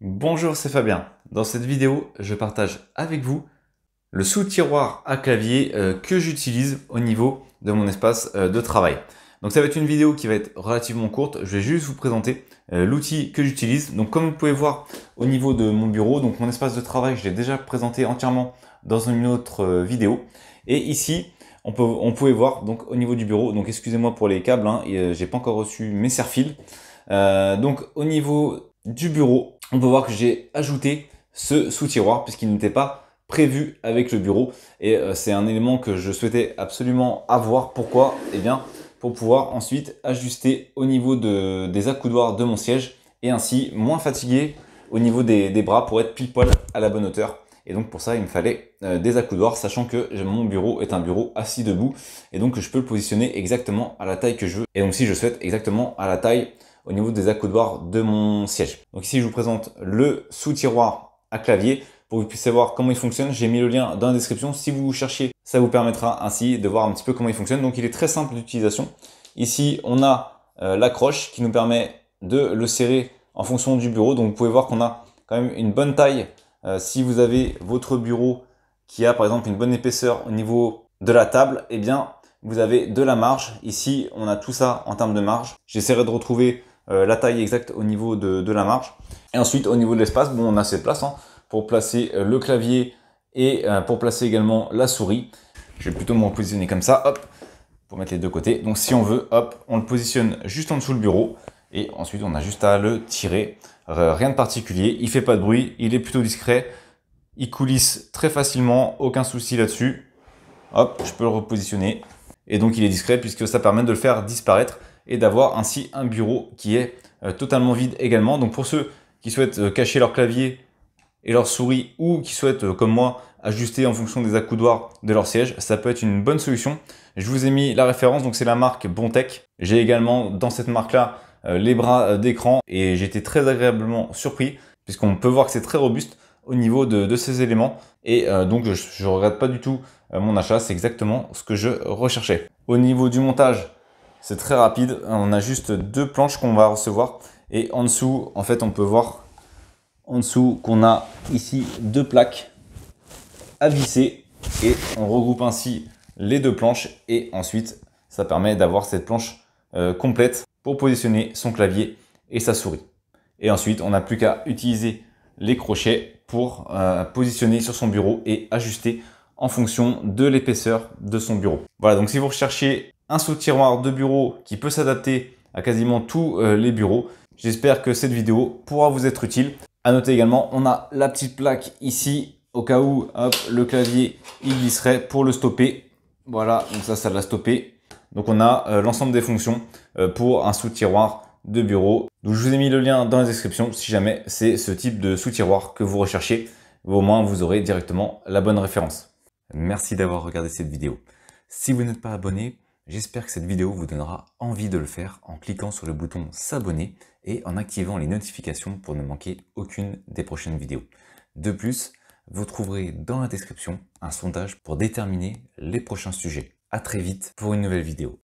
Bonjour, c'est Fabien. Dans cette vidéo, je partage avec vous le sous-tiroir à clavier euh, que j'utilise au niveau de mon espace euh, de travail. Donc ça va être une vidéo qui va être relativement courte. Je vais juste vous présenter euh, l'outil que j'utilise. Donc comme vous pouvez voir au niveau de mon bureau, donc mon espace de travail, je l'ai déjà présenté entièrement dans une autre vidéo. Et ici, on, peut, on pouvait voir donc au niveau du bureau. Donc excusez-moi pour les câbles, hein, j'ai pas encore reçu mes serre donc au niveau du bureau, on peut voir que j'ai ajouté ce sous-tiroir puisqu'il n'était pas prévu avec le bureau et euh, c'est un élément que je souhaitais absolument avoir. Pourquoi Eh bien pour pouvoir ensuite ajuster au niveau des accoudoirs de mon siège et ainsi moins fatigué au niveau des, des bras pour être pile poil à la bonne hauteur. Et donc pour ça, il me fallait euh, des accoudoirs, sachant que mon bureau est un bureau assis debout et donc je peux le positionner exactement à la taille que je veux. Et donc si je souhaite exactement à la taille au niveau des accoudoirs de mon siège. Donc ici, je vous présente le sous-tiroir à clavier pour que vous puissiez voir comment il fonctionne. J'ai mis le lien dans la description. Si vous cherchez, ça vous permettra ainsi de voir un petit peu comment il fonctionne. Donc il est très simple d'utilisation. Ici, on a euh, l'accroche qui nous permet de le serrer en fonction du bureau. Donc vous pouvez voir qu'on a quand même une bonne taille. Euh, si vous avez votre bureau qui a par exemple une bonne épaisseur au niveau de la table, et eh bien vous avez de la marge. Ici, on a tout ça en termes de marge. J'essaierai de retrouver euh, la taille exacte au niveau de, la marche Et ensuite, au niveau de l'espace, bon, on a assez de place hein, pour placer euh, le clavier et euh, pour placer également la souris. Je vais plutôt me repositionner comme ça, pour mettre les deux côtés. Donc si on veut, hop, on le positionne juste en dessous le bureau et ensuite on a juste à le tirer. Rien de particulier, il fait pas de bruit, il est plutôt discret, il coulisse très facilement, aucun souci là-dessus. Hop, je peux le repositionner. Et donc il est discret puisque ça permet de le faire disparaître et d'avoir ainsi un bureau qui est euh, totalement vide également. Donc pour ceux qui souhaitent euh, cacher leur clavier et leur souris ou qui souhaitent, euh, comme moi, ajuster en fonction des accoudoirs de leur siège, ça peut être une bonne solution. Je vous ai mis la référence, donc c'est la marque Bontech. J'ai également dans cette marque-là les bras d'écran et j'étais très agréablement surpris puisqu'on peut voir que c'est très robuste au niveau de, ces éléments et donc je ne regrette pas du tout mon achat, c'est exactement ce que je recherchais. Au niveau du montage, c'est très rapide. On a juste deux planches qu'on va recevoir. Et en dessous, en fait, on peut voir en dessous qu'on a ici deux plaques à visser. Et on regroupe ainsi les deux planches. Et ensuite, ça permet d'avoir cette planche euh, complète pour positionner son clavier et sa souris. Et ensuite, on n'a plus qu'à utiliser les crochets pour euh, positionner sur son bureau et ajuster en fonction de l'épaisseur de son bureau. Voilà, donc si vous recherchez un sous-tiroir de bureau qui peut s'adapter à quasiment tous euh, les bureaux. J'espère que cette vidéo pourra vous être utile. À noter également, on a la petite plaque ici au cas où le clavier il glisserait pour le stopper. Voilà, donc ça, ça l'a stoppé. Donc on a euh, l'ensemble des fonctions euh, pour un sous-tiroir de bureau. Donc je vous ai mis le lien dans la description si jamais c'est ce type de sous-tiroir que vous recherchez. Au moins, vous aurez directement la bonne référence. Merci d'avoir regardé cette vidéo. Si vous n'êtes pas abonné, J'espère que cette vidéo vous donnera envie de le faire en cliquant sur le bouton s'abonner et en activant les notifications pour ne manquer aucune des prochaines vidéos. De plus, vous trouverez dans la description un sondage pour déterminer les prochains sujets. A très vite pour une nouvelle vidéo.